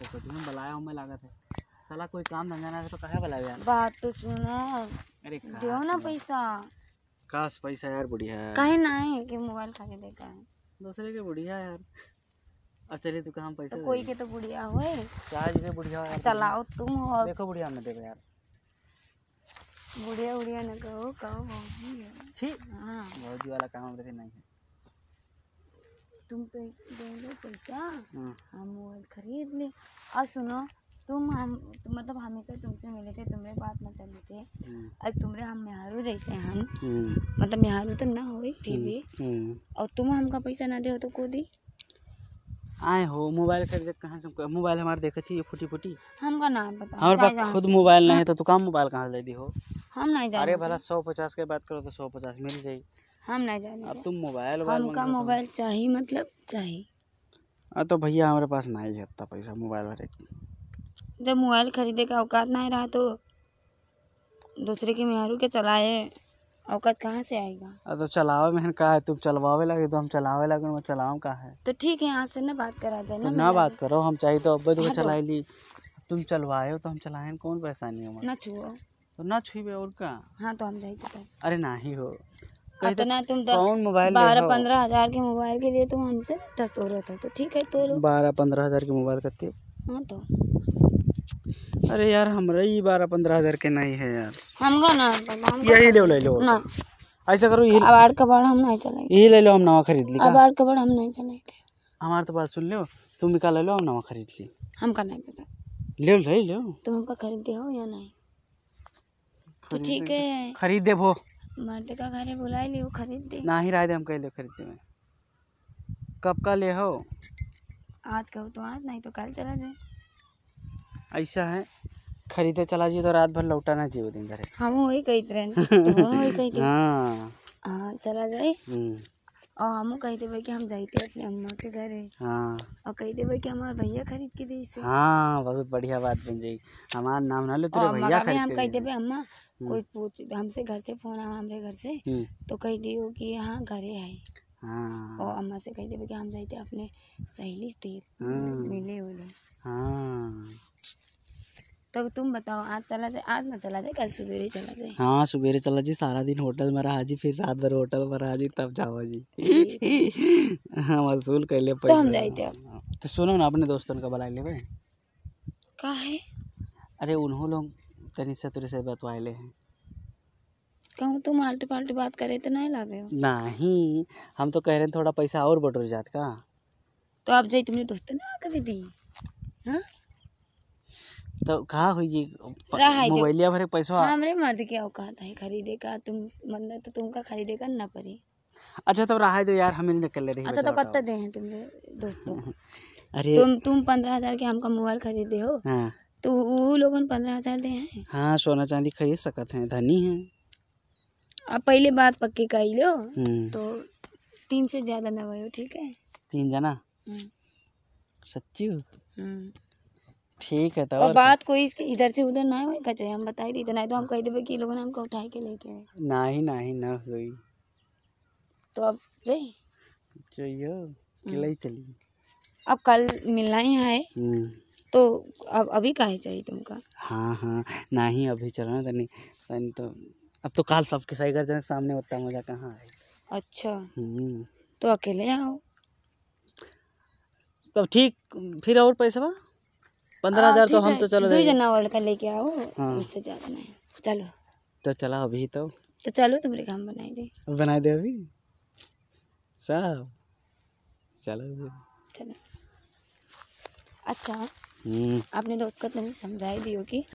तो बुलाया हूँ लागत है साला कोई काम धंधा ना तो कहाँ बुलाया यार बात तो सुनो अरे दो ना पैसा काश पैसा यार बुढ़िया कहीं ना है कि मोबाइल खा के देता है दूसरे के बुढ़िया यार अब अच्छा, चलिए तू कहाँ पैसा तो कोई के तो बुढ़िया हो चार्ज के बुढ़िया चलाओ तुम हो देखो बुढ़िया में देगा यार बुढ़िया बुढ़िया ना कहो कहो बहुत जी हाँ। वाला काम नहीं है तुम पे दे दो पैसा हाँ। हम मोबाइल खरीद ले और सुनो तुम हम तुम मतलब हमेशा तुमसे मिले थे तुम्हारे बात ना चले थे और हाँ। तुम्हारे हम मेहरू जैसे हम हाँ। मतलब मेहरू तो ना हो फिर भी और तुम हमका पैसा ना दे तो को दी आए हो मोबाइल खरीद कहाँ से मोबाइल हमारे देखे थी ये फूटी फूटी हमका नाम पता हमारे पास खुद मोबाइल नहीं है तो तू काम मोबाइल कहाँ से ले दी हो हम नहीं अरे भला सौ पचास के बात करो तो सौ पचास मिल जाएगी हम नहीं जाने अब तुम मोबाइल हमका मोबाइल चाहिए मतलब चाहिए हाँ तो भैया हमारे पास नहीं है इतना पैसा मोबाइल भरे जब मोबाइल खरीदे का औकात नहीं रहा तो दूसरे के मेहरू के चलाए औकात कहाँ से आएगा अब हाँ, तो चलावे में कहा है तुम चलवावे लगे तो हम चलावे लगे मैं चलाऊँ कहा है तो ठीक है यहाँ से ना बात करा जाए ना तो ना बात करो हम चाहिए तो अब हाँ, तो- चला ली तुम चलवाए हो तो हम चलाए कौन परेशानी हो ना छुओ तो ना छुबे और का हाँ तो हम जाए अरे ना ही हो इतना तो तुम कौन मोबाइल बारह पंद्रह हजार के मोबाइल के लिए तुम हमसे दस तो ठीक है तो बारह पंद्रह हजार के मोबाइल हाँ तो अरे यार हमारा ही बारह पंद्रह हजार के नहीं है यार हम ना मतलब यही ले लो ले लो ना ऐसा करो ये अबाड़ कबाड़ हम नहीं यही ले लो हम नवा खरीद ली अबाड़ कबाड़ हम नहीं चले थे हमारे तो बात सुन लो तुम निकाल ले लो हम नवा खरीद ली का तो नहीं पता ले लो ले लो तुम तो हमका खरीदे हो या नहीं तो ठीक है खरीदे भो माटे का घरे बुलाए ली वो खरीद दे ना ही राय दे हम कह ले खरीदते में कब का ले हो आज कहो तो आज नहीं तो कल चला जाए ऐसा है खरीदे चला जाए तो रात भर लौटा ना जियो दिन भर हम हाँ, वही कहते रहे हाँ, हाँ।, हाँ चला जाए हम्म। और हम कही देवे कि हम जाते अपने अम्मा के घर है हाँ और कही देवे कि हमारे भैया खरीद के दी से हाँ बहुत बढ़िया बात बन जाएगी हमारा नाम ना लो तो भैया खरीद हम कही देवे अम्मा हम्म। कोई पूछ हमसे घर से फोन आवा हमारे घर से हम्म। तो कह दी हो कि हाँ घर है हाँ और अम्मा से कही देवे कि हम जाते अपने सहेली से हम्म। मिले उले हाँ तो तुम बताओ आज चला जाए आज ना चला जाए कल सवेरे चला जाए हाँ सवेरे चला जाए सारा दिन होटल में रहा जी फिर रात भर होटल में रहा जी तब जाओ जी हाँ वसूल कर ले तो हम जाए तो सुनो ना अपने दोस्तों का बुला ले का है अरे उन्हों लोग तनी से तुरे से बतवाए ले हैं कहूँ तुम आल्टे पाल्टे बात करे तो नहीं लागे हो नहीं हम तो कह रहे हैं थोड़ा पैसा और बटोर जात का तो आप जाए तुमने दोस्त ना कभी दी हाँ तो कहाँ हुई जी मोबाइलिया भरे पैसा हमरे हाँ, मर्द के औकात है खरीदे का तुम मतलब तो तुमका खरीदे का ना पड़ी अच्छा तो रहा है तो यार हमें निकल ले रही अच्छा तो कत्ता दे हैं तुमरे दोस्तों अरे तुम तुम पंद्रह हजार के हमका मोबाइल खरीदे हो हाँ। तो वो लोगन पंद्रह हजार दे हैं हाँ सोना चांदी खरीद सकते हैं धनी है अब पहले बात पक्की कर लो हम्म। तो तीन से ज्यादा ना हो ठीक है तीन जना हम्म। सच्ची हो हम्म। ठीक है तो और बात कोई इधर से उधर ना हुई कचे हम बताए दी इतना तो हम कह देबे कि लोगों ने हमको उठाई के लेके आए ना ही ना ही ना हुई तो अब जाई चाहिए किले चली अब कल मिलना ही है हम्म। तो अब अभी काहे चाहिए तुमका हां हाँ नहीं अभी चलो ना तनी तनी तो अब तो काल सबके सही कर जाने सामने होता मजा कहां है अच्छा हम्म। तो अकेले आओ तो ठीक फिर और पैसा बा पंद्रह हाँ, हजार तो हम तो चलो दो जना और का लेके आओ हाँ। उससे ज्यादा नहीं चलो तो चला अभी तो तो चलो तो बोले हम बनाई दे बनाई दे अभी साहब चलो चलो अच्छा हम्म। आपने दोस्त को तो नहीं समझाई दी होगी